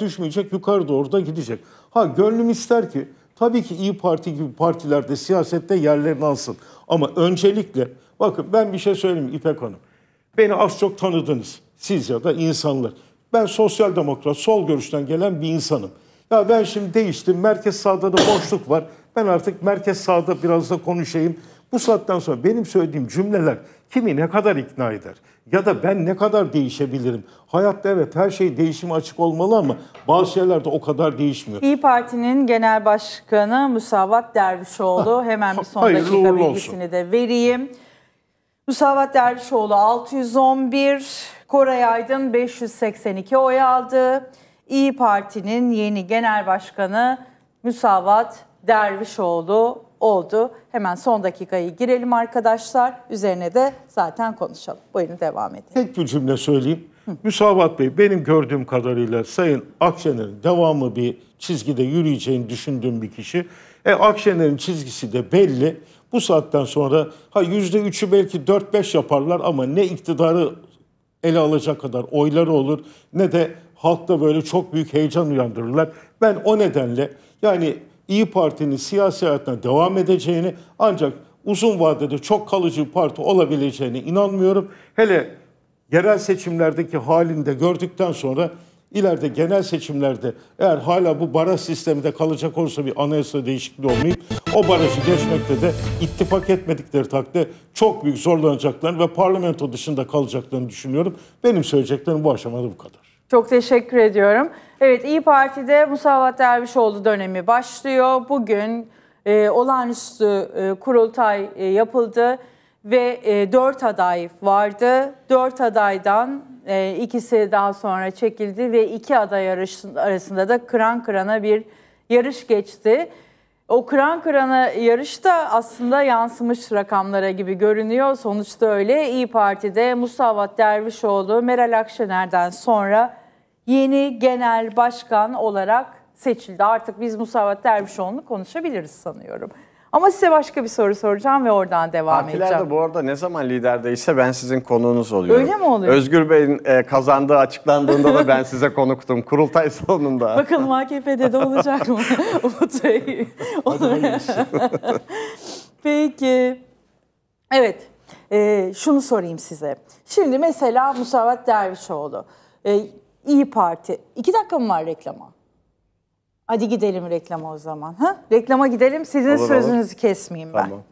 düşmeyecek, yukarı doğru da gidecek. Ha gönlüm ister ki tabii ki İyi Parti gibi partilerde siyasette yerlerini alsın. Ama öncelikle bakın ben bir şey söyleyeyim İpek Hanım. Beni az çok tanıdınız siz ya da insanlar. Ben sosyal demokrat, sol görüşten gelen bir insanım. Ya ben şimdi değiştim, merkez sağda da boşluk var. Ben artık merkez sağda biraz da konuşayım. Bu saatten sonra benim söylediğim cümleler kimi ne kadar ikna eder? Ya da ben ne kadar değişebilirim? Hayatta evet her şey değişime açık olmalı ama bazı şeyler de o kadar değişmiyor. İyi Parti'nin Genel Başkanı Musavat Dervişoğlu. Hemen bir son dakika bilgisini olsun. de vereyim. Musavat Dervişoğlu 611, Koray Aydın 582 oy aldı. İyi Parti'nin yeni Genel Başkanı Müsavat Dervişoğlu oldu. Hemen son dakikayı girelim arkadaşlar. Üzerine de zaten konuşalım. Buyurun devam edelim. Tek bir cümle söyleyeyim. Hı. Müsavat Bey benim gördüğüm kadarıyla Sayın Akşener'in devamı bir çizgide yürüyeceğini düşündüğüm bir kişi. E Akşener'in çizgisi de belli. Bu saatten sonra ha %3'ü belki 4-5 yaparlar ama ne iktidarı ele alacak kadar oyları olur ne de halkta böyle çok büyük heyecan uyandırırlar. Ben o nedenle yani İyi Parti'nin siyasi hayatına devam edeceğini ancak uzun vadede çok kalıcı bir parti olabileceğine inanmıyorum. Hele yerel seçimlerdeki halinde gördükten sonra ileride genel seçimlerde eğer hala bu baraj sisteminde kalacak olursa bir anayasa değişikliği olmayıp o barajı geçmekte de ittifak etmedikleri takdirde çok büyük zorlanacaklarını ve parlamento dışında kalacaklarını düşünüyorum. Benim söyleyeceklerim bu aşamada bu kadar. Çok teşekkür ediyorum. Evet İyi Parti'de Musavat Dervişoğlu dönemi başlıyor. Bugün e, olağanüstü e, kurultay e, yapıldı ve e, 4 aday vardı. 4 adaydan e, ikisi daha sonra çekildi ve iki aday arasında da kıran kırana bir yarış geçti. O kıran kırana yarış da aslında yansımış rakamlara gibi görünüyor. Sonuçta öyle İyi Parti'de Musavat Dervişoğlu Meral Akşener'den sonra yeni genel başkan olarak seçildi. Artık biz Musavat Dervişoğlu'nu konuşabiliriz sanıyorum. Ama size başka bir soru soracağım ve oradan devam Partiler edeceğim. Partiler de bu arada ne zaman liderdeyse ben sizin konuğunuz oluyorum. Öyle mi oluyor? Özgür Bey'in e, kazandığı açıklandığında da ben size konuktum. Kurultay sonunda. Bakalım AKP'de de olacak mı? Umut Bey. Peki. Evet. E, şunu sorayım size. Şimdi mesela Musavat Dervişoğlu. E, İyi Parti. İki dakika mı var reklama? Hadi gidelim reklama o zaman. Ha? Reklama gidelim. Sizin olur, sözünüzü olur. kesmeyeyim ben. Tamam.